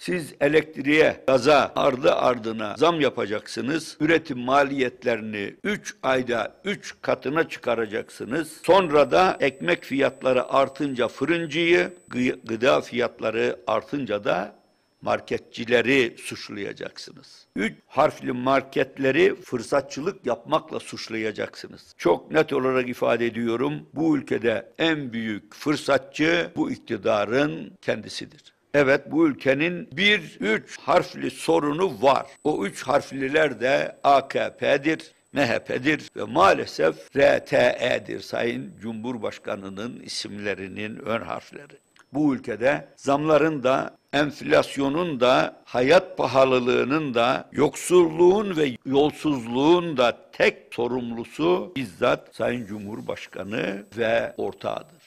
Siz elektriğe, gaza ardı ardına zam yapacaksınız. Üretim maliyetlerini 3 ayda 3 katına çıkaracaksınız. Sonra da ekmek fiyatları artınca fırıncıyı, gıda fiyatları artınca da marketçileri suçlayacaksınız. Üç harfli marketleri fırsatçılık yapmakla suçlayacaksınız. Çok net olarak ifade ediyorum. Bu ülkede en büyük fırsatçı bu iktidarın kendisidir. Evet bu ülkenin bir üç harfli sorunu var. O üç harfliler de AKP'dir. MHP'dir ve maalesef RTE'dir Sayın Cumhurbaşkanı'nın isimlerinin ön harfleri. Bu ülkede zamların da, enflasyonun da, hayat pahalılığının da, yoksulluğun ve yolsuzluğun da tek sorumlusu bizzat Sayın Cumhurbaşkanı ve ortağıdır.